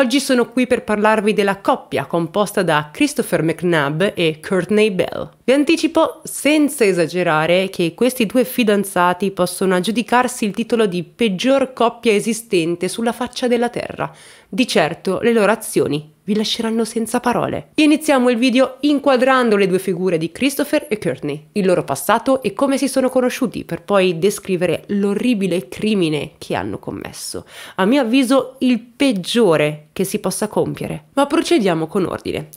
Oggi sono qui per parlarvi della coppia composta da Christopher McNabb e Courtney Bell. Vi anticipo senza esagerare che questi due fidanzati possono aggiudicarsi il titolo di peggior coppia esistente sulla faccia della Terra. Di certo le loro azioni vi lasceranno senza parole. Iniziamo il video inquadrando le due figure di Christopher e Courtney, il loro passato e come si sono conosciuti per poi descrivere l'orribile crimine che hanno commesso. A mio avviso il peggiore che si possa compiere. Ma procediamo con ordine.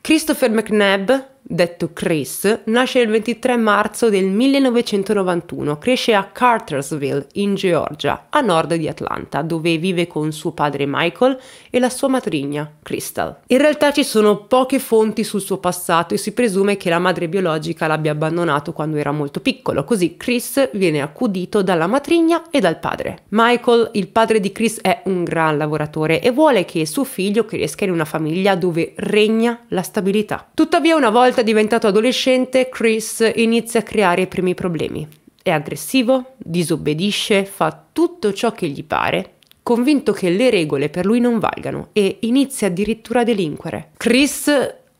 Christopher McNabb detto Chris, nasce il 23 marzo del 1991, cresce a Cartersville, in Georgia, a nord di Atlanta, dove vive con suo padre Michael e la sua matrigna, Crystal. In realtà ci sono poche fonti sul suo passato e si presume che la madre biologica l'abbia abbandonato quando era molto piccolo, così Chris viene accudito dalla matrigna e dal padre. Michael, il padre di Chris, è un gran lavoratore e vuole che suo figlio cresca in una famiglia dove regna la stabilità. Tuttavia una volta volta diventato adolescente, Chris inizia a creare i primi problemi. È aggressivo, disobbedisce, fa tutto ciò che gli pare, convinto che le regole per lui non valgano e inizia addirittura a delinquere. Chris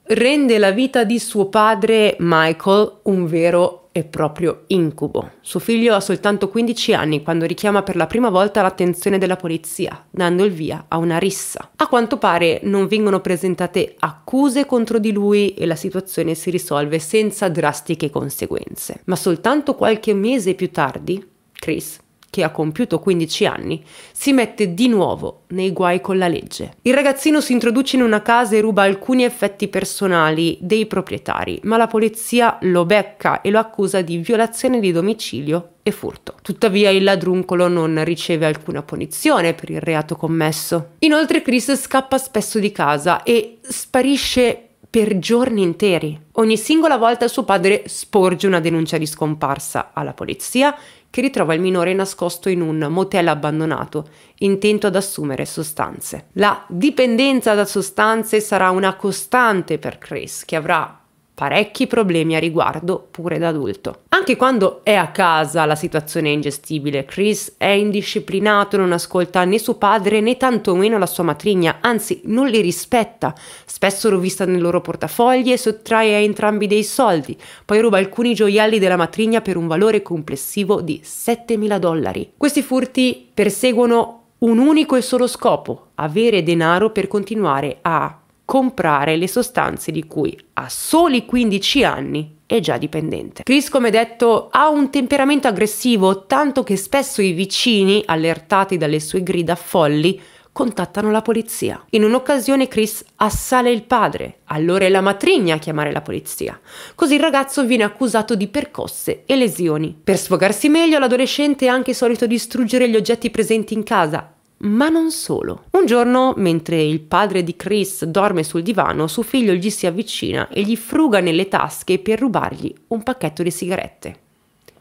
rende la vita di suo padre Michael un vero e proprio incubo. Suo figlio ha soltanto 15 anni quando richiama per la prima volta l'attenzione della polizia, dando il via a una rissa. A quanto pare non vengono presentate accuse contro di lui e la situazione si risolve senza drastiche conseguenze. Ma soltanto qualche mese più tardi, Chris che ha compiuto 15 anni, si mette di nuovo nei guai con la legge. Il ragazzino si introduce in una casa e ruba alcuni effetti personali dei proprietari, ma la polizia lo becca e lo accusa di violazione di domicilio e furto. Tuttavia il ladruncolo non riceve alcuna punizione per il reato commesso. Inoltre Chris scappa spesso di casa e sparisce per giorni interi. Ogni singola volta suo padre sporge una denuncia di scomparsa alla polizia che ritrova il minore nascosto in un motel abbandonato, intento ad assumere sostanze. La dipendenza da sostanze sarà una costante per Chris, che avrà parecchi problemi a riguardo pure da adulto. Anche quando è a casa la situazione è ingestibile, Chris è indisciplinato, non ascolta né suo padre né tantomeno la sua matrigna, anzi non li rispetta. Spesso rovista nei loro portafogli e sottrae a entrambi dei soldi, poi ruba alcuni gioielli della matrigna per un valore complessivo di 7.000 dollari. Questi furti perseguono un unico e solo scopo, avere denaro per continuare a comprare le sostanze di cui a soli 15 anni è già dipendente. Chris, come detto, ha un temperamento aggressivo, tanto che spesso i vicini, allertati dalle sue grida folli, contattano la polizia. In un'occasione Chris assale il padre, allora è la matrigna a chiamare la polizia. Così il ragazzo viene accusato di percosse e lesioni. Per sfogarsi meglio, l'adolescente è anche solito distruggere gli oggetti presenti in casa ma non solo. Un giorno, mentre il padre di Chris dorme sul divano, suo figlio gli si avvicina e gli fruga nelle tasche per rubargli un pacchetto di sigarette.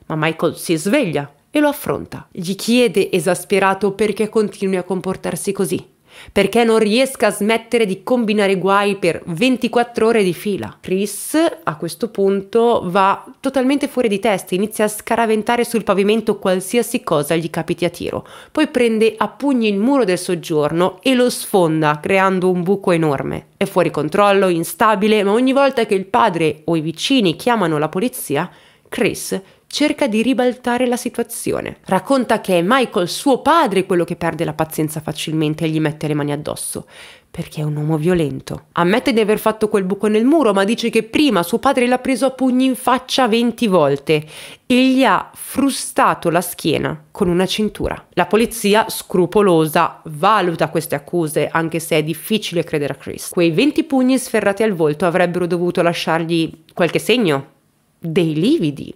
Ma Michael si sveglia e lo affronta. Gli chiede esasperato perché continui a comportarsi così perché non riesca a smettere di combinare guai per 24 ore di fila. Chris a questo punto va totalmente fuori di testa, inizia a scaraventare sul pavimento qualsiasi cosa gli capiti a tiro, poi prende a pugni il muro del soggiorno e lo sfonda creando un buco enorme. È fuori controllo, instabile, ma ogni volta che il padre o i vicini chiamano la polizia, Chris cerca di ribaltare la situazione. Racconta che è Michael, suo padre, quello che perde la pazienza facilmente e gli mette le mani addosso, perché è un uomo violento. Ammette di aver fatto quel buco nel muro, ma dice che prima suo padre l'ha preso a pugni in faccia 20 volte e gli ha frustato la schiena con una cintura. La polizia, scrupolosa, valuta queste accuse, anche se è difficile credere a Chris. Quei 20 pugni sferrati al volto avrebbero dovuto lasciargli qualche segno, dei lividi,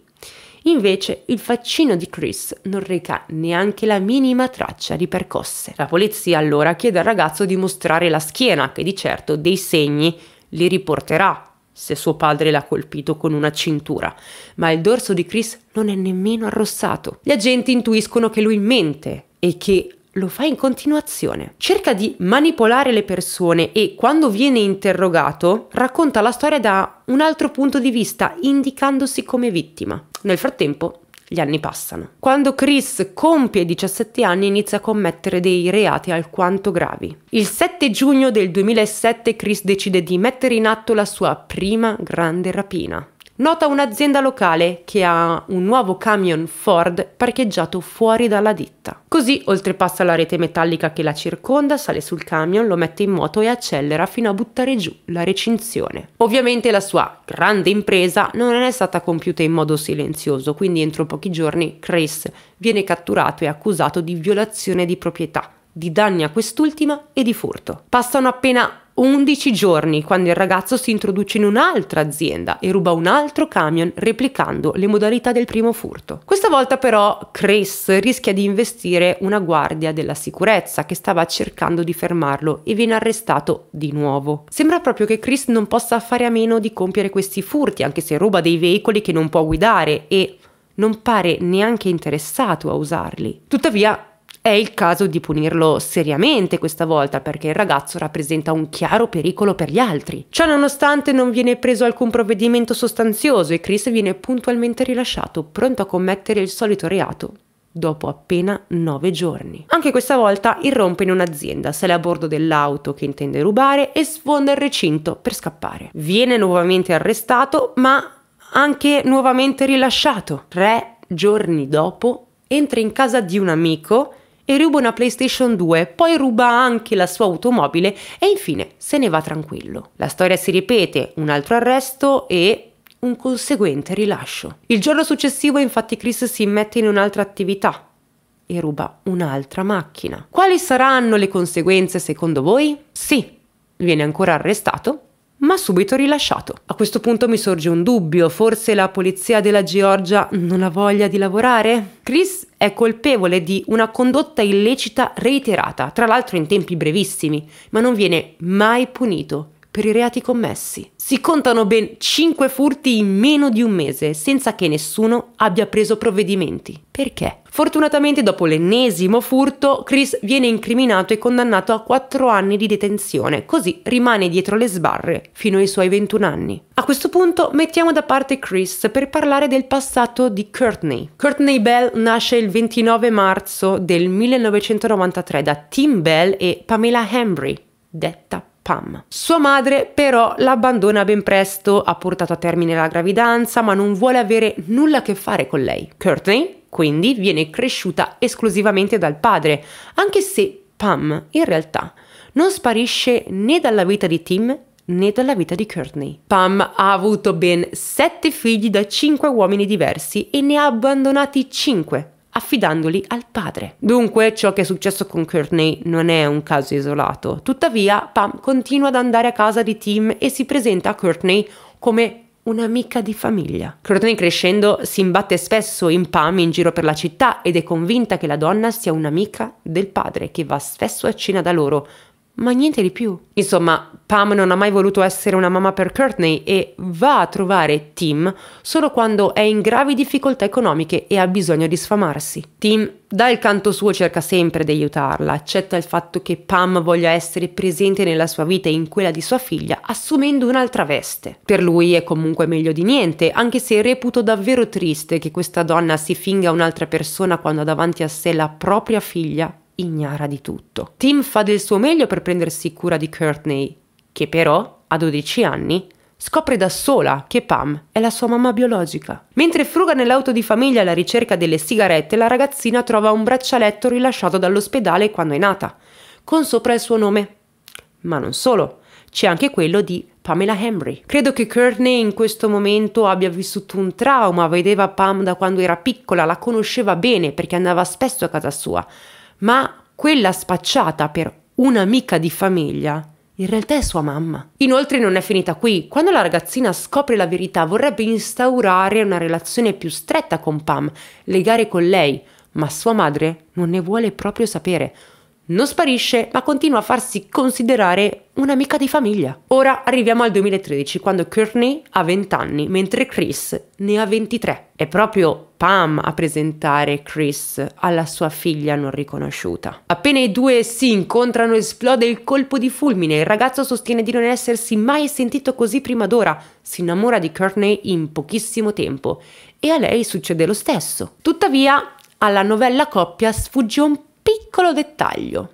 Invece il faccino di Chris non reca neanche la minima traccia di percosse. La polizia allora chiede al ragazzo di mostrare la schiena, che di certo dei segni li riporterà se suo padre l'ha colpito con una cintura, ma il dorso di Chris non è nemmeno arrossato. Gli agenti intuiscono che lui mente e che lo fa in continuazione. Cerca di manipolare le persone e quando viene interrogato racconta la storia da un altro punto di vista indicandosi come vittima. Nel frattempo gli anni passano. Quando Chris compie 17 anni inizia a commettere dei reati alquanto gravi. Il 7 giugno del 2007 Chris decide di mettere in atto la sua prima grande rapina. Nota un'azienda locale che ha un nuovo camion Ford parcheggiato fuori dalla ditta. Così oltrepassa la rete metallica che la circonda, sale sul camion, lo mette in moto e accelera fino a buttare giù la recinzione. Ovviamente la sua grande impresa non è stata compiuta in modo silenzioso, quindi entro pochi giorni Chris viene catturato e accusato di violazione di proprietà di danni a quest'ultima e di furto. Passano appena 11 giorni quando il ragazzo si introduce in un'altra azienda e ruba un altro camion replicando le modalità del primo furto. Questa volta però Chris rischia di investire una guardia della sicurezza che stava cercando di fermarlo e viene arrestato di nuovo. Sembra proprio che Chris non possa fare a meno di compiere questi furti anche se ruba dei veicoli che non può guidare e non pare neanche interessato a usarli. Tuttavia è il caso di punirlo seriamente questa volta perché il ragazzo rappresenta un chiaro pericolo per gli altri. Ciononostante non viene preso alcun provvedimento sostanzioso e Chris viene puntualmente rilasciato, pronto a commettere il solito reato dopo appena nove giorni. Anche questa volta irrompe in un'azienda, sale a bordo dell'auto che intende rubare e sfonda il recinto per scappare. Viene nuovamente arrestato, ma anche nuovamente rilasciato. Tre giorni dopo entra in casa di un amico e ruba una PlayStation 2, poi ruba anche la sua automobile e infine se ne va tranquillo. La storia si ripete, un altro arresto e un conseguente rilascio. Il giorno successivo infatti Chris si mette in un'altra attività e ruba un'altra macchina. Quali saranno le conseguenze secondo voi? Sì, viene ancora arrestato ma subito rilasciato. A questo punto mi sorge un dubbio, forse la polizia della Georgia non ha voglia di lavorare? Chris è colpevole di una condotta illecita reiterata, tra l'altro in tempi brevissimi, ma non viene mai punito per i reati commessi. Si contano ben 5 furti in meno di un mese, senza che nessuno abbia preso provvedimenti. Perché? Fortunatamente dopo l'ennesimo furto, Chris viene incriminato e condannato a 4 anni di detenzione, così rimane dietro le sbarre fino ai suoi 21 anni. A questo punto mettiamo da parte Chris per parlare del passato di Courtney. Courtney Bell nasce il 29 marzo del 1993 da Tim Bell e Pamela Henry, detta Pam. Sua madre però l'abbandona ben presto, ha portato a termine la gravidanza ma non vuole avere nulla a che fare con lei. Courtney quindi viene cresciuta esclusivamente dal padre, anche se Pam in realtà non sparisce né dalla vita di Tim né dalla vita di Courtney. Pam ha avuto ben sette figli da cinque uomini diversi e ne ha abbandonati cinque affidandoli al padre. Dunque ciò che è successo con Courtney non è un caso isolato. Tuttavia Pam continua ad andare a casa di Tim e si presenta a Courtney come un'amica di famiglia. Courtney crescendo si imbatte spesso in Pam in giro per la città ed è convinta che la donna sia un'amica del padre che va spesso a cena da loro ma niente di più. Insomma, Pam non ha mai voluto essere una mamma per Courtney e va a trovare Tim solo quando è in gravi difficoltà economiche e ha bisogno di sfamarsi. Tim, dal canto suo, cerca sempre di aiutarla, accetta il fatto che Pam voglia essere presente nella sua vita e in quella di sua figlia, assumendo un'altra veste. Per lui è comunque meglio di niente, anche se reputo davvero triste che questa donna si finga un'altra persona quando ha davanti a sé la propria figlia ignara di tutto. Tim fa del suo meglio per prendersi cura di Courtney, che però, a 12 anni, scopre da sola che Pam è la sua mamma biologica. Mentre fruga nell'auto di famiglia alla ricerca delle sigarette, la ragazzina trova un braccialetto rilasciato dall'ospedale quando è nata, con sopra il suo nome. Ma non solo, c'è anche quello di Pamela Henry. Credo che Courtney in questo momento abbia vissuto un trauma, vedeva Pam da quando era piccola, la conosceva bene perché andava spesso a casa sua, ma quella spacciata per un'amica di famiglia in realtà è sua mamma. Inoltre non è finita qui. Quando la ragazzina scopre la verità vorrebbe instaurare una relazione più stretta con Pam, legare con lei, ma sua madre non ne vuole proprio sapere non sparisce ma continua a farsi considerare un'amica di famiglia. Ora arriviamo al 2013 quando Courtney ha 20 anni mentre Chris ne ha 23. È proprio Pam a presentare Chris alla sua figlia non riconosciuta. Appena i due si incontrano esplode il colpo di fulmine, il ragazzo sostiene di non essersi mai sentito così prima d'ora, si innamora di Courtney in pochissimo tempo e a lei succede lo stesso. Tuttavia alla novella coppia sfugge un piccolo dettaglio.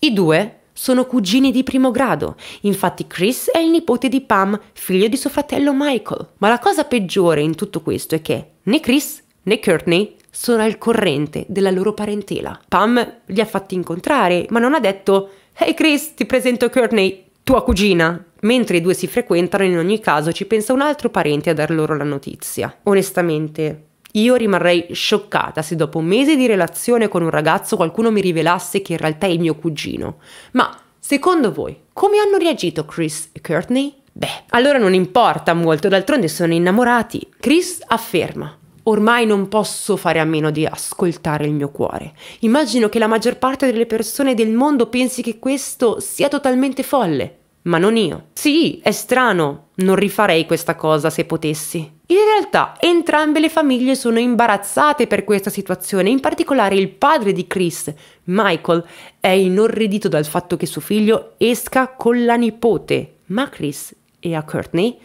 I due sono cugini di primo grado, infatti Chris è il nipote di Pam, figlio di suo fratello Michael. Ma la cosa peggiore in tutto questo è che né Chris né Courtney sono al corrente della loro parentela. Pam li ha fatti incontrare, ma non ha detto hey Chris, ti presento Courtney, tua cugina!» Mentre i due si frequentano, in ogni caso ci pensa un altro parente a dar loro la notizia. Onestamente, io rimarrei scioccata se dopo mesi di relazione con un ragazzo qualcuno mi rivelasse che in realtà è il mio cugino. Ma secondo voi, come hanno reagito Chris e Courtney? Beh, allora non importa molto, d'altronde sono innamorati. Chris afferma. Ormai non posso fare a meno di ascoltare il mio cuore. Immagino che la maggior parte delle persone del mondo pensi che questo sia totalmente folle, ma non io. Sì, è strano, non rifarei questa cosa se potessi. In realtà entrambe le famiglie sono imbarazzate per questa situazione, in particolare il padre di Chris, Michael, è inorridito dal fatto che suo figlio esca con la nipote, ma Chris e a Courtney,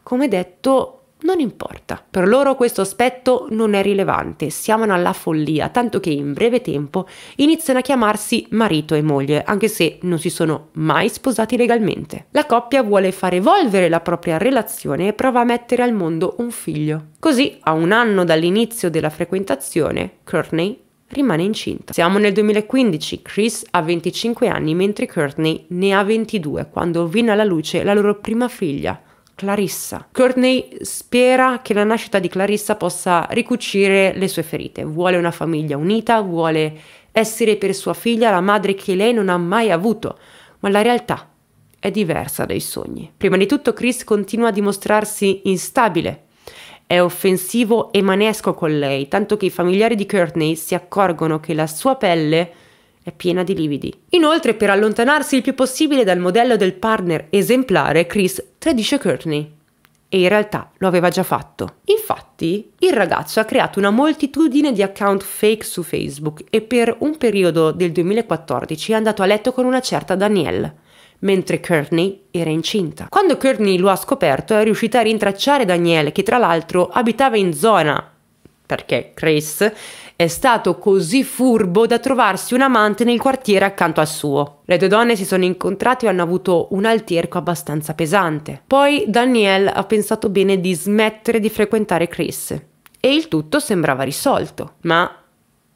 come detto, non importa. Per loro questo aspetto non è rilevante, siamo alla follia, tanto che in breve tempo iniziano a chiamarsi marito e moglie, anche se non si sono mai sposati legalmente. La coppia vuole far evolvere la propria relazione e prova a mettere al mondo un figlio. Così, a un anno dall'inizio della frequentazione, Courtney rimane incinta. Siamo nel 2015, Chris ha 25 anni mentre Courtney ne ha 22 quando vino alla luce la loro prima figlia, Clarissa. Courtney spera che la nascita di Clarissa possa ricucire le sue ferite, vuole una famiglia unita, vuole essere per sua figlia la madre che lei non ha mai avuto, ma la realtà è diversa dai sogni. Prima di tutto Chris continua a dimostrarsi instabile. È offensivo e manesco con lei, tanto che i familiari di Courtney si accorgono che la sua pelle è piena di lividi. Inoltre, per allontanarsi il più possibile dal modello del partner esemplare, Chris tradisce Courtney. E in realtà lo aveva già fatto. Infatti, il ragazzo ha creato una moltitudine di account fake su Facebook e per un periodo del 2014 è andato a letto con una certa Danielle mentre Courtney era incinta. Quando Courtney lo ha scoperto è riuscita a rintracciare Danielle che tra l'altro abitava in zona, perché Chris è stato così furbo da trovarsi un amante nel quartiere accanto al suo. Le due donne si sono incontrate e hanno avuto un alterco abbastanza pesante. Poi Danielle ha pensato bene di smettere di frequentare Chris e il tutto sembrava risolto, ma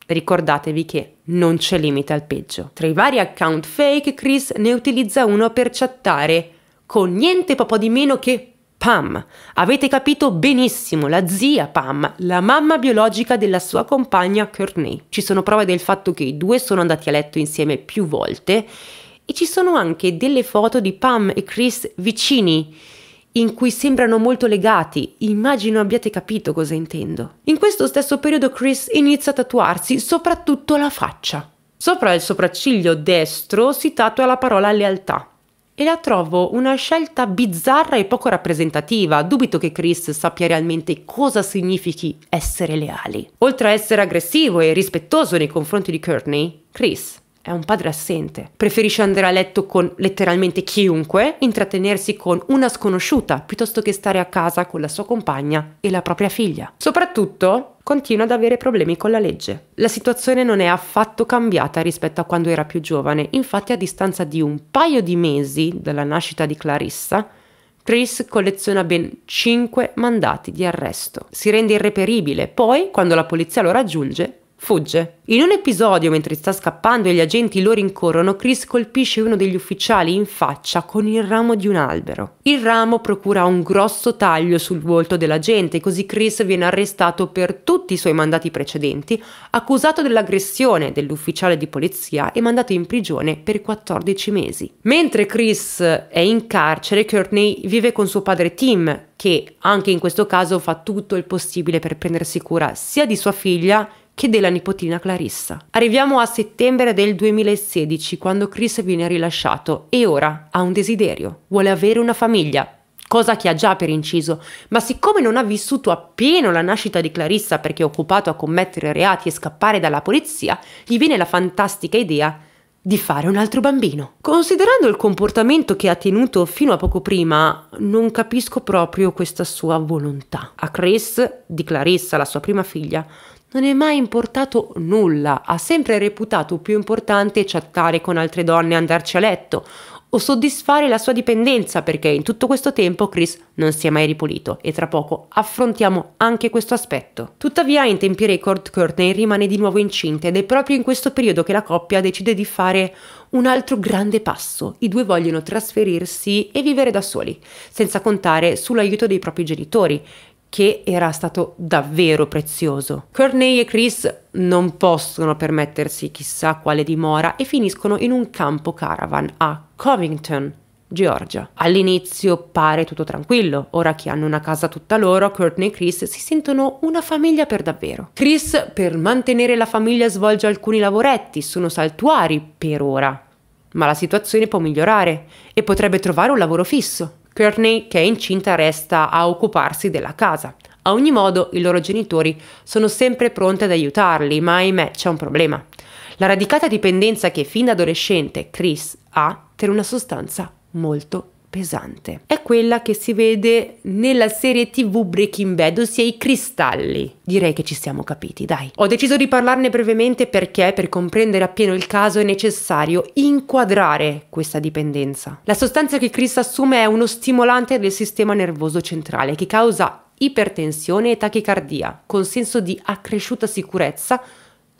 ricordatevi che non c'è limite al peggio. Tra i vari account fake, Chris ne utilizza uno per chattare con niente po' di meno che Pam. Avete capito benissimo, la zia Pam, la mamma biologica della sua compagna Courtney. Ci sono prove del fatto che i due sono andati a letto insieme più volte e ci sono anche delle foto di Pam e Chris vicini in cui sembrano molto legati, immagino abbiate capito cosa intendo. In questo stesso periodo Chris inizia a tatuarsi soprattutto la faccia. Sopra il sopracciglio destro si tatua la parola lealtà e la trovo una scelta bizzarra e poco rappresentativa. Dubito che Chris sappia realmente cosa significhi essere leali. Oltre a essere aggressivo e rispettoso nei confronti di Courtney, Chris è un padre assente. Preferisce andare a letto con letteralmente chiunque, intrattenersi con una sconosciuta, piuttosto che stare a casa con la sua compagna e la propria figlia. Soprattutto continua ad avere problemi con la legge. La situazione non è affatto cambiata rispetto a quando era più giovane, infatti a distanza di un paio di mesi dalla nascita di Clarissa, Chris colleziona ben 5 mandati di arresto. Si rende irreperibile, poi, quando la polizia lo raggiunge, Fugge. In un episodio, mentre sta scappando e gli agenti lo rincorrono, Chris colpisce uno degli ufficiali in faccia con il ramo di un albero. Il ramo procura un grosso taglio sul volto dell'agente, così Chris viene arrestato per tutti i suoi mandati precedenti, accusato dell'aggressione dell'ufficiale di polizia e mandato in prigione per 14 mesi. Mentre Chris è in carcere, Courtney vive con suo padre Tim, che anche in questo caso fa tutto il possibile per prendersi cura sia di sua figlia che della nipotina Clarissa. Arriviamo a settembre del 2016 quando Chris viene rilasciato e ora ha un desiderio, vuole avere una famiglia, cosa che ha già per inciso, ma siccome non ha vissuto appieno la nascita di Clarissa perché è occupato a commettere reati e scappare dalla polizia, gli viene la fantastica idea di fare un altro bambino. Considerando il comportamento che ha tenuto fino a poco prima, non capisco proprio questa sua volontà. A Chris, di Clarissa, la sua prima figlia, non è mai importato nulla, ha sempre reputato più importante chattare con altre donne e andarci a letto o soddisfare la sua dipendenza perché in tutto questo tempo Chris non si è mai ripulito e tra poco affrontiamo anche questo aspetto. Tuttavia in tempi record Courtney rimane di nuovo incinta ed è proprio in questo periodo che la coppia decide di fare un altro grande passo. I due vogliono trasferirsi e vivere da soli, senza contare sull'aiuto dei propri genitori che era stato davvero prezioso. Courtney e Chris non possono permettersi chissà quale dimora e finiscono in un campo caravan a Covington, Georgia. All'inizio pare tutto tranquillo, ora che hanno una casa tutta loro, Courtney e Chris si sentono una famiglia per davvero. Chris per mantenere la famiglia svolge alcuni lavoretti, sono saltuari per ora, ma la situazione può migliorare e potrebbe trovare un lavoro fisso. Courtney, che è incinta, resta a occuparsi della casa. A ogni modo, i loro genitori sono sempre pronti ad aiutarli, ma ahimè c'è un problema. La radicata dipendenza che fin da adolescente Chris ha per una sostanza molto pesante. È quella che si vede nella serie TV Breaking Bad, ossia i cristalli. Direi che ci siamo capiti, dai. Ho deciso di parlarne brevemente perché per comprendere appieno il caso è necessario inquadrare questa dipendenza. La sostanza che Chris assume è uno stimolante del sistema nervoso centrale che causa ipertensione e tachicardia, con senso di accresciuta sicurezza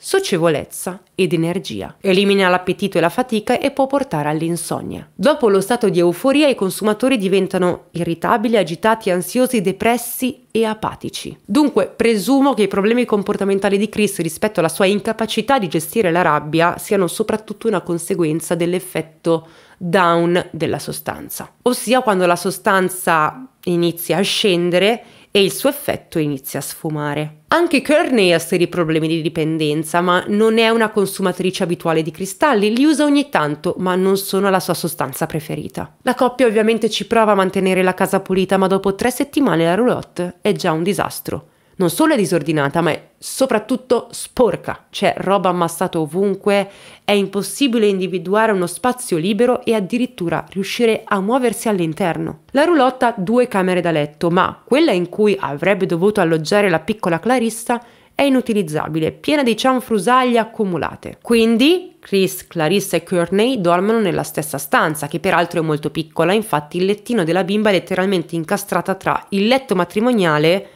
socievolezza ed energia. Elimina l'appetito e la fatica e può portare all'insonnia. Dopo lo stato di euforia i consumatori diventano irritabili, agitati, ansiosi, depressi e apatici. Dunque presumo che i problemi comportamentali di Chris rispetto alla sua incapacità di gestire la rabbia siano soprattutto una conseguenza dell'effetto down della sostanza. Ossia quando la sostanza inizia a scendere e il suo effetto inizia a sfumare. Anche Kearney ha seri problemi di dipendenza, ma non è una consumatrice abituale di cristalli, li usa ogni tanto, ma non sono la sua sostanza preferita. La coppia ovviamente ci prova a mantenere la casa pulita, ma dopo tre settimane la roulotte è già un disastro non solo è disordinata, ma è soprattutto sporca. C'è roba ammassata ovunque, è impossibile individuare uno spazio libero e addirittura riuscire a muoversi all'interno. La roulotte ha due camere da letto, ma quella in cui avrebbe dovuto alloggiare la piccola Clarissa è inutilizzabile, piena di cianfrusaglie accumulate. Quindi Chris, Clarissa e Courtney dormono nella stessa stanza, che peraltro è molto piccola, infatti il lettino della bimba è letteralmente incastrata tra il letto matrimoniale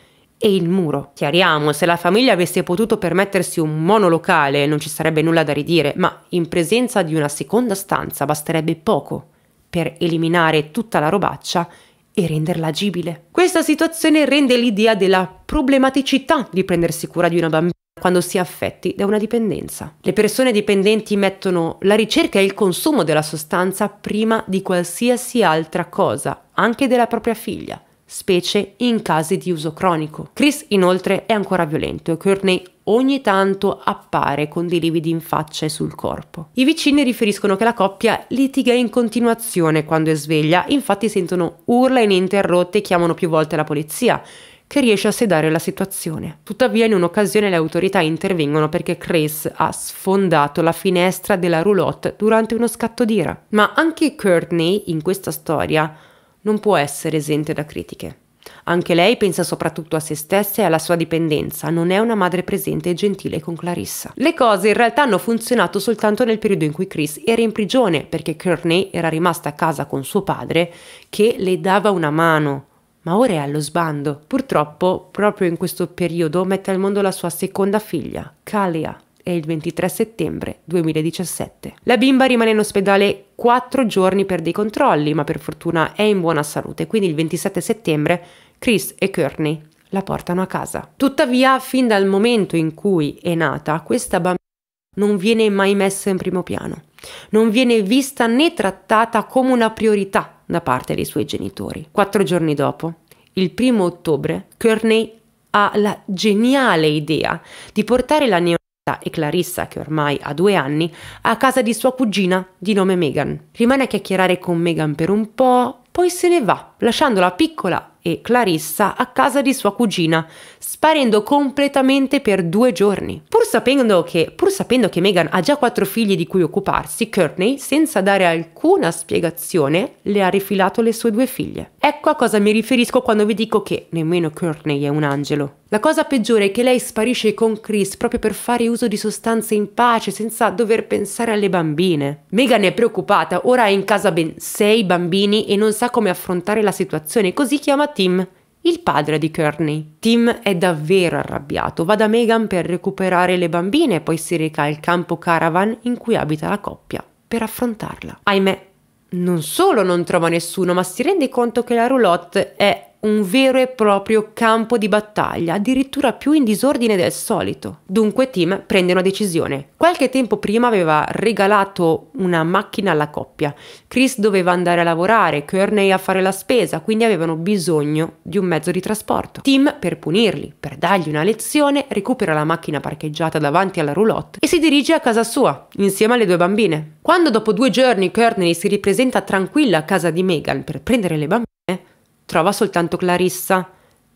e il muro. Chiariamo, se la famiglia avesse potuto permettersi un monolocale non ci sarebbe nulla da ridire, ma in presenza di una seconda stanza basterebbe poco per eliminare tutta la robaccia e renderla agibile. Questa situazione rende l'idea della problematicità di prendersi cura di una bambina quando si è affetti da una dipendenza. Le persone dipendenti mettono la ricerca e il consumo della sostanza prima di qualsiasi altra cosa, anche della propria figlia specie in casi di uso cronico. Chris inoltre è ancora violento e Courtney ogni tanto appare con dei lividi in faccia e sul corpo. I vicini riferiscono che la coppia litiga in continuazione quando è sveglia, infatti sentono urla ininterrotte e chiamano più volte la polizia, che riesce a sedare la situazione. Tuttavia in un'occasione le autorità intervengono perché Chris ha sfondato la finestra della roulotte durante uno scatto d'ira. Ma anche Courtney, in questa storia, non può essere esente da critiche. Anche lei pensa soprattutto a se stessa e alla sua dipendenza, non è una madre presente e gentile con Clarissa. Le cose in realtà hanno funzionato soltanto nel periodo in cui Chris era in prigione, perché Courtney era rimasta a casa con suo padre che le dava una mano. Ma ora è allo sbando. Purtroppo, proprio in questo periodo, mette al mondo la sua seconda figlia, Kalia, e il 23 settembre 2017. La bimba rimane in ospedale quattro giorni per dei controlli, ma per fortuna è in buona salute, quindi il 27 settembre Chris e Kearney la portano a casa. Tuttavia, fin dal momento in cui è nata, questa bambina non viene mai messa in primo piano, non viene vista né trattata come una priorità da parte dei suoi genitori. Quattro giorni dopo, il primo ottobre, Kearney ha la geniale idea di portare la neonata e Clarissa, che ormai ha due anni, a casa di sua cugina di nome Megan. Rimane a chiacchierare con Megan per un po', poi se ne va lasciando la piccola e Clarissa a casa di sua cugina, sparendo completamente per due giorni. Pur sapendo che, pur sapendo che Meghan ha già quattro figli di cui occuparsi, Courtney, senza dare alcuna spiegazione, le ha rifilato le sue due figlie. Ecco a cosa mi riferisco quando vi dico che nemmeno Courtney è un angelo. La cosa peggiore è che lei sparisce con Chris proprio per fare uso di sostanze in pace, senza dover pensare alle bambine. Meghan è preoccupata, ora ha in casa ben sei bambini e non sa come affrontare la la situazione così chiama Tim, il padre di Kearney. Tim è davvero arrabbiato, va da Megan per recuperare le bambine e poi si reca al campo caravan in cui abita la coppia per affrontarla. Ahimè, non solo non trova nessuno, ma si rende conto che la roulotte è un vero e proprio campo di battaglia, addirittura più in disordine del solito. Dunque Tim prende una decisione. Qualche tempo prima aveva regalato una macchina alla coppia. Chris doveva andare a lavorare, Kearney a fare la spesa, quindi avevano bisogno di un mezzo di trasporto. Tim, per punirli, per dargli una lezione, recupera la macchina parcheggiata davanti alla roulotte e si dirige a casa sua, insieme alle due bambine. Quando dopo due giorni Kearney si ripresenta tranquilla a casa di Megan per prendere le bambine, trova soltanto Clarissa,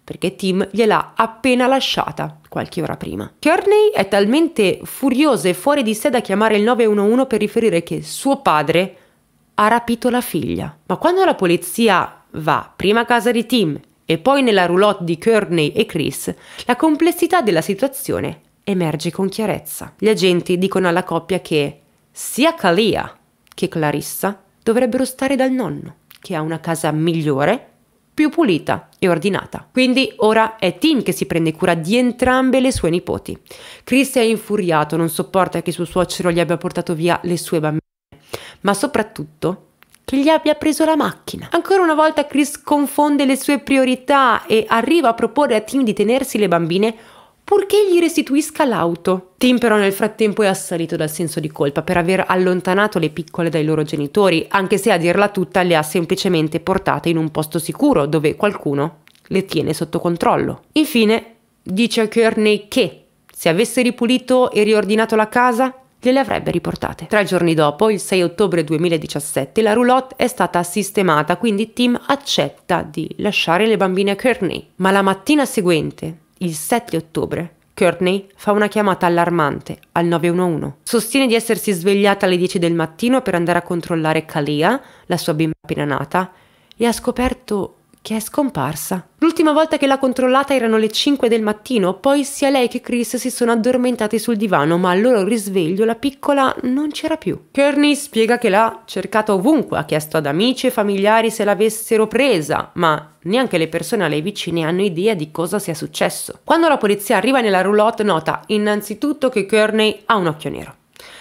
perché Tim gliel'ha appena lasciata qualche ora prima. Kearney è talmente furioso e fuori di sé da chiamare il 911 per riferire che suo padre ha rapito la figlia. Ma quando la polizia va prima a casa di Tim e poi nella roulotte di Kearney e Chris, la complessità della situazione emerge con chiarezza. Gli agenti dicono alla coppia che sia Kalia che Clarissa dovrebbero stare dal nonno, che ha una casa migliore più pulita e ordinata. Quindi ora è Tim che si prende cura di entrambe le sue nipoti. Chris è infuriato, non sopporta che suo suocero gli abbia portato via le sue bambine, ma soprattutto che gli abbia preso la macchina. Ancora una volta Chris confonde le sue priorità e arriva a proporre a Tim di tenersi le bambine purché gli restituisca l'auto. Tim però nel frattempo è assalito dal senso di colpa per aver allontanato le piccole dai loro genitori, anche se a dirla tutta le ha semplicemente portate in un posto sicuro dove qualcuno le tiene sotto controllo. Infine dice a Kearney che se avesse ripulito e riordinato la casa gliele avrebbe riportate. Tre giorni dopo, il 6 ottobre 2017, la roulotte è stata sistemata, quindi Tim accetta di lasciare le bambine a Kearney. Ma la mattina seguente, il 7 ottobre Courtney fa una chiamata allarmante al 911. Sostiene di essersi svegliata alle 10 del mattino per andare a controllare Kalia, la sua bimba appena nata, e ha scoperto che è scomparsa. L'ultima volta che l'ha controllata erano le 5 del mattino, poi sia lei che Chris si sono addormentati sul divano, ma al loro risveglio la piccola non c'era più. Kearney spiega che l'ha cercata ovunque, ha chiesto ad amici e familiari se l'avessero presa, ma neanche le persone alle vicine hanno idea di cosa sia successo. Quando la polizia arriva nella roulotte nota innanzitutto che Kearney ha un occhio nero.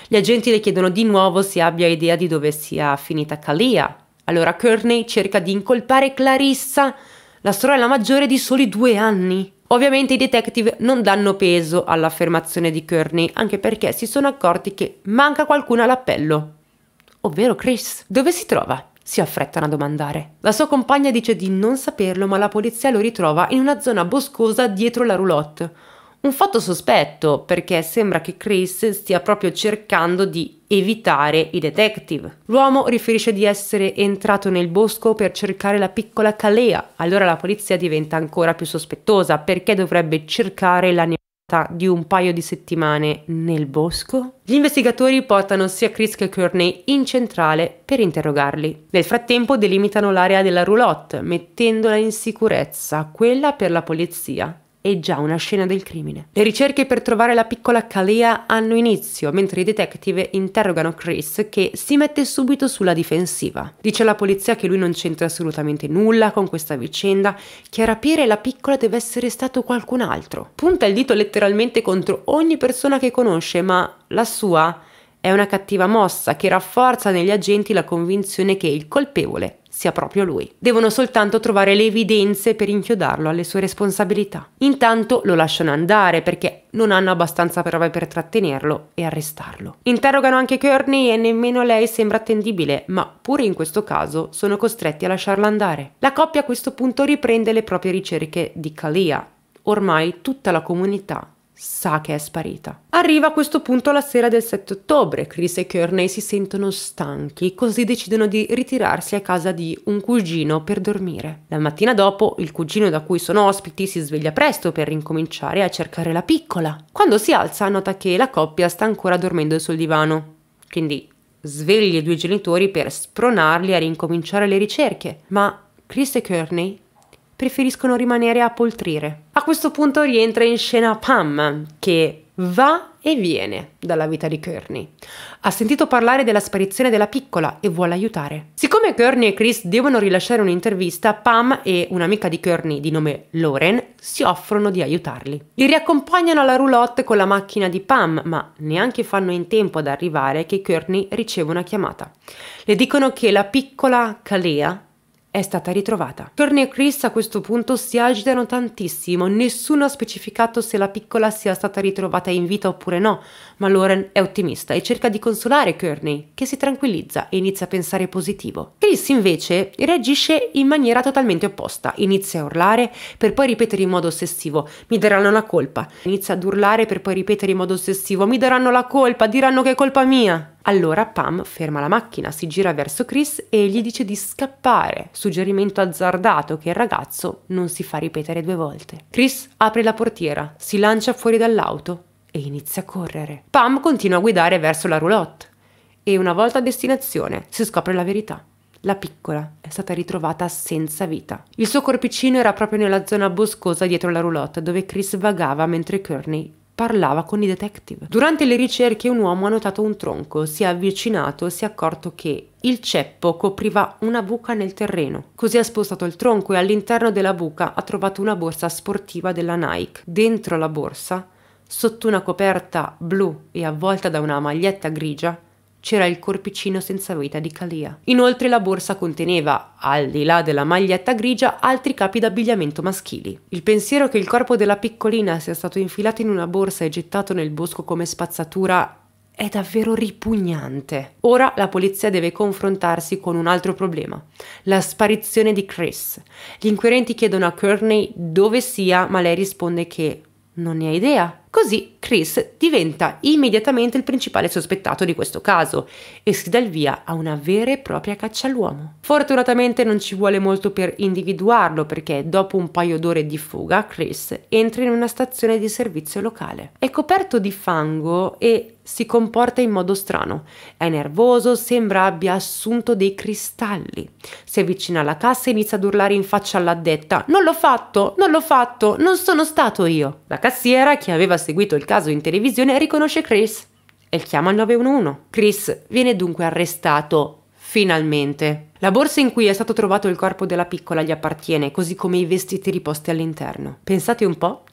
Gli agenti le chiedono di nuovo se abbia idea di dove sia finita Kalia, allora Kearney cerca di incolpare Clarissa, la sorella maggiore di soli due anni. Ovviamente i detective non danno peso all'affermazione di Kearney, anche perché si sono accorti che manca qualcuno all'appello. Ovvero Chris. Dove si trova? si affrettano a domandare. La sua compagna dice di non saperlo, ma la polizia lo ritrova in una zona boscosa dietro la roulotte. Un fatto sospetto, perché sembra che Chris stia proprio cercando di evitare i detective. L'uomo riferisce di essere entrato nel bosco per cercare la piccola Calea, allora la polizia diventa ancora più sospettosa perché dovrebbe cercare la di un paio di settimane nel bosco? Gli investigatori portano sia Chris che Courtney in centrale per interrogarli. Nel frattempo delimitano l'area della roulotte, mettendola in sicurezza, quella per la polizia è già una scena del crimine. Le ricerche per trovare la piccola Kalea hanno inizio, mentre i detective interrogano Chris che si mette subito sulla difensiva. Dice alla polizia che lui non c'entra assolutamente nulla con questa vicenda, che a rapire la piccola deve essere stato qualcun altro. Punta il dito letteralmente contro ogni persona che conosce, ma la sua è una cattiva mossa che rafforza negli agenti la convinzione che il colpevole sia proprio lui. Devono soltanto trovare le evidenze per inchiodarlo alle sue responsabilità. Intanto lo lasciano andare perché non hanno abbastanza prove per trattenerlo e arrestarlo. Interrogano anche Kearney e nemmeno lei sembra attendibile, ma pure in questo caso sono costretti a lasciarla andare. La coppia a questo punto riprende le proprie ricerche di Kalia. Ormai tutta la comunità sa che è sparita. Arriva a questo punto la sera del 7 ottobre, Chris e Kearney si sentono stanchi, così decidono di ritirarsi a casa di un cugino per dormire. La mattina dopo, il cugino da cui sono ospiti si sveglia presto per ricominciare a cercare la piccola. Quando si alza nota che la coppia sta ancora dormendo sul divano, quindi sveglia i due genitori per spronarli a rincominciare le ricerche, ma Chris e Kearney preferiscono rimanere a poltrire. A questo punto rientra in scena Pam, che va e viene dalla vita di Kearney. Ha sentito parlare della sparizione della piccola e vuole aiutare. Siccome Kearney e Chris devono rilasciare un'intervista, Pam e un'amica di Kearney di nome Lauren si offrono di aiutarli. Li riaccompagnano alla roulotte con la macchina di Pam, ma neanche fanno in tempo ad arrivare che Kearney riceve una chiamata. Le dicono che la piccola Kalea è stata ritrovata. Turner e Chris a questo punto si agitano tantissimo, nessuno ha specificato se la piccola sia stata ritrovata in vita oppure no, ma Lauren è ottimista e cerca di consolare Kearney, che si tranquillizza e inizia a pensare positivo. Chris invece reagisce in maniera totalmente opposta, inizia a urlare per poi ripetere in modo ossessivo mi daranno la colpa, inizia ad urlare per poi ripetere in modo ossessivo mi daranno la colpa, diranno che è colpa mia. Allora Pam ferma la macchina, si gira verso Chris e gli dice di scappare, suggerimento azzardato che il ragazzo non si fa ripetere due volte. Chris apre la portiera, si lancia fuori dall'auto e inizia a correre. Pam continua a guidare verso la roulotte e una volta a destinazione si scopre la verità. La piccola è stata ritrovata senza vita. Il suo corpicino era proprio nella zona boscosa dietro la roulotte dove Chris vagava mentre Kearney parlava con i detective. Durante le ricerche un uomo ha notato un tronco, si è avvicinato e si è accorto che il ceppo copriva una buca nel terreno. Così ha spostato il tronco e all'interno della buca ha trovato una borsa sportiva della Nike. Dentro la borsa, sotto una coperta blu e avvolta da una maglietta grigia, c'era il corpicino senza vita di Kalia. Inoltre la borsa conteneva, al di là della maglietta grigia, altri capi d'abbigliamento maschili. Il pensiero che il corpo della piccolina sia stato infilato in una borsa e gettato nel bosco come spazzatura è davvero ripugnante. Ora la polizia deve confrontarsi con un altro problema, la sparizione di Chris. Gli inquirenti chiedono a Courtney dove sia, ma lei risponde che non ne ha idea. Così Chris diventa immediatamente il principale sospettato di questo caso e si dà il via a una vera e propria caccia all'uomo. Fortunatamente non ci vuole molto per individuarlo perché dopo un paio d'ore di fuga Chris entra in una stazione di servizio locale. È coperto di fango e si comporta in modo strano. È nervoso, sembra abbia assunto dei cristalli. Si avvicina alla cassa e inizia ad urlare in faccia all'addetta: Non l'ho fatto, non l'ho fatto, non sono stato io. La cassiera, che aveva seguito il caso in televisione, riconosce Chris e chiama il 911. Chris viene dunque arrestato Finalmente. La borsa in cui è stato trovato il corpo della piccola gli appartiene, così come i vestiti riposti all'interno. Pensate un po'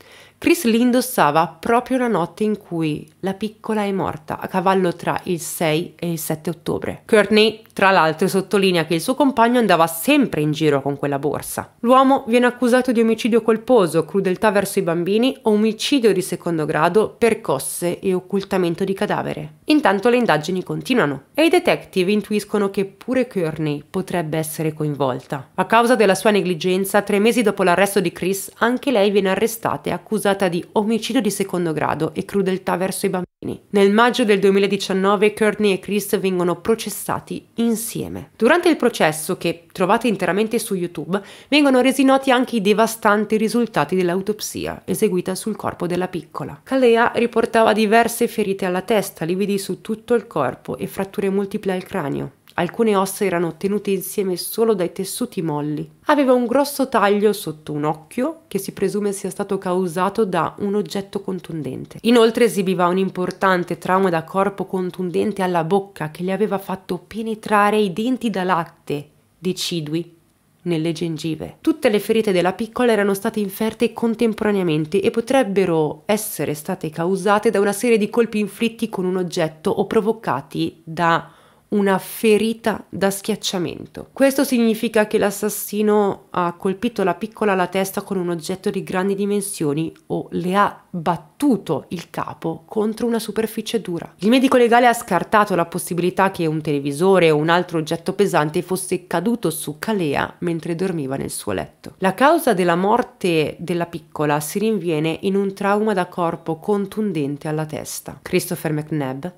Chris li indossava proprio la notte in cui la piccola è morta, a cavallo tra il 6 e il 7 ottobre. Courtney, tra l'altro, sottolinea che il suo compagno andava sempre in giro con quella borsa. L'uomo viene accusato di omicidio colposo, crudeltà verso i bambini, omicidio di secondo grado, percosse e occultamento di cadavere. Intanto le indagini continuano e i detective intuiscono che pure Courtney potrebbe essere coinvolta. A causa della sua negligenza, tre mesi dopo l'arresto di Chris, anche lei viene arrestata e accusata accusata di omicidio di secondo grado e crudeltà verso i bambini. Nel maggio del 2019 Courtney e Chris vengono processati insieme. Durante il processo, che trovate interamente su YouTube, vengono resi noti anche i devastanti risultati dell'autopsia eseguita sul corpo della piccola. Kalea riportava diverse ferite alla testa, lividi su tutto il corpo e fratture multiple al cranio. Alcune ossa erano tenute insieme solo dai tessuti molli. Aveva un grosso taglio sotto un occhio che si presume sia stato causato da un oggetto contundente. Inoltre esibiva un importante trauma da corpo contundente alla bocca che gli aveva fatto penetrare i denti da latte decidui nelle gengive. Tutte le ferite della piccola erano state inferte contemporaneamente e potrebbero essere state causate da una serie di colpi inflitti con un oggetto o provocati da una ferita da schiacciamento. Questo significa che l'assassino ha colpito la piccola alla testa con un oggetto di grandi dimensioni o le ha battuto il capo contro una superficie dura. Il medico legale ha scartato la possibilità che un televisore o un altro oggetto pesante fosse caduto su Calea mentre dormiva nel suo letto. La causa della morte della piccola si rinviene in un trauma da corpo contundente alla testa. Christopher McNabb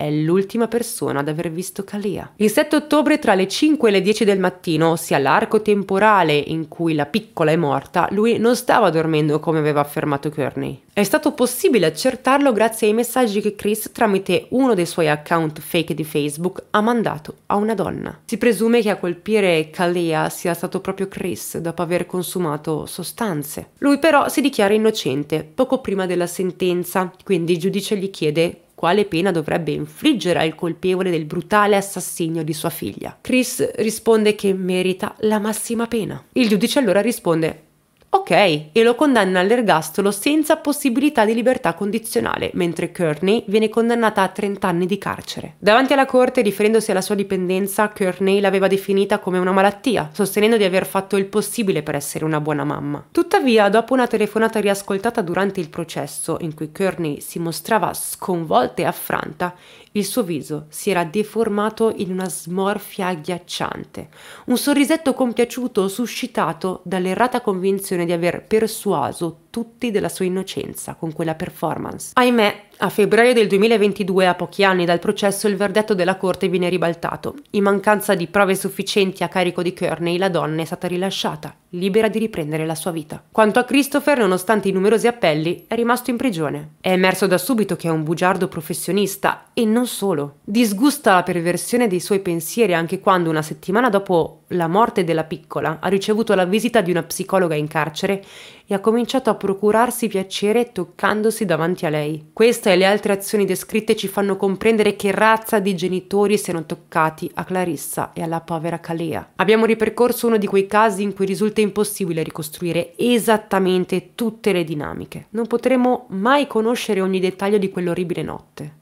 è l'ultima persona ad aver visto Kalia. Il 7 ottobre tra le 5 e le 10 del mattino, ossia l'arco temporale in cui la piccola è morta, lui non stava dormendo come aveva affermato Kearney. È stato possibile accertarlo grazie ai messaggi che Chris, tramite uno dei suoi account fake di Facebook, ha mandato a una donna. Si presume che a colpire Kalia sia stato proprio Chris dopo aver consumato sostanze. Lui però si dichiara innocente poco prima della sentenza, quindi il giudice gli chiede quale pena dovrebbe infliggere al colpevole del brutale assassinio di sua figlia. Chris risponde che merita la massima pena. Il giudice allora risponde Ok, e lo condanna all'ergastolo senza possibilità di libertà condizionale, mentre Kearney viene condannata a 30 anni di carcere. Davanti alla corte, riferendosi alla sua dipendenza, Kearney l'aveva definita come una malattia, sostenendo di aver fatto il possibile per essere una buona mamma. Tuttavia, dopo una telefonata riascoltata durante il processo, in cui Kearney si mostrava sconvolta e affranta, il suo viso si era deformato in una smorfia agghiacciante, un sorrisetto compiaciuto suscitato dall'errata convinzione di aver persuaso tutti della sua innocenza con quella performance. Ahimè, a febbraio del 2022, a pochi anni dal processo, il verdetto della corte viene ribaltato. In mancanza di prove sufficienti a carico di Kearney, la donna è stata rilasciata, libera di riprendere la sua vita. Quanto a Christopher, nonostante i numerosi appelli, è rimasto in prigione. È emerso da subito che è un bugiardo professionista e non solo. Disgusta la perversione dei suoi pensieri anche quando una settimana dopo la morte della piccola, ha ricevuto la visita di una psicologa in carcere e ha cominciato a procurarsi piacere toccandosi davanti a lei. Questa e le altre azioni descritte ci fanno comprendere che razza di genitori siano toccati a Clarissa e alla povera Calea. Abbiamo ripercorso uno di quei casi in cui risulta impossibile ricostruire esattamente tutte le dinamiche. Non potremo mai conoscere ogni dettaglio di quell'orribile notte.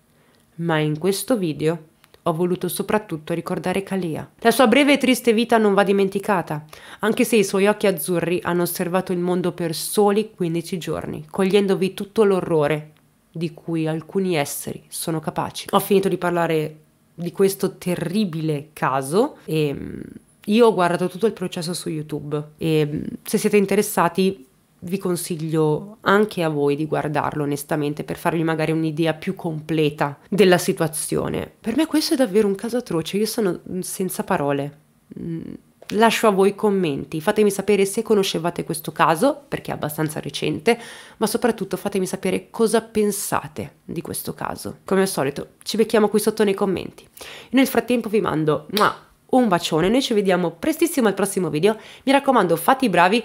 Ma in questo video ho voluto soprattutto ricordare Kalia. La sua breve e triste vita non va dimenticata, anche se i suoi occhi azzurri hanno osservato il mondo per soli 15 giorni, cogliendovi tutto l'orrore di cui alcuni esseri sono capaci. Ho finito di parlare di questo terribile caso e mm, io ho guardato tutto il processo su YouTube e mm, se siete interessati vi consiglio anche a voi di guardarlo onestamente per farvi magari un'idea più completa della situazione. Per me questo è davvero un caso atroce, io sono mm, senza parole. Mm, lascio a voi i commenti, fatemi sapere se conoscevate questo caso, perché è abbastanza recente, ma soprattutto fatemi sapere cosa pensate di questo caso. Come al solito, ci becchiamo qui sotto nei commenti. Nel frattempo vi mando un bacione, noi ci vediamo prestissimo al prossimo video, mi raccomando fate i bravi,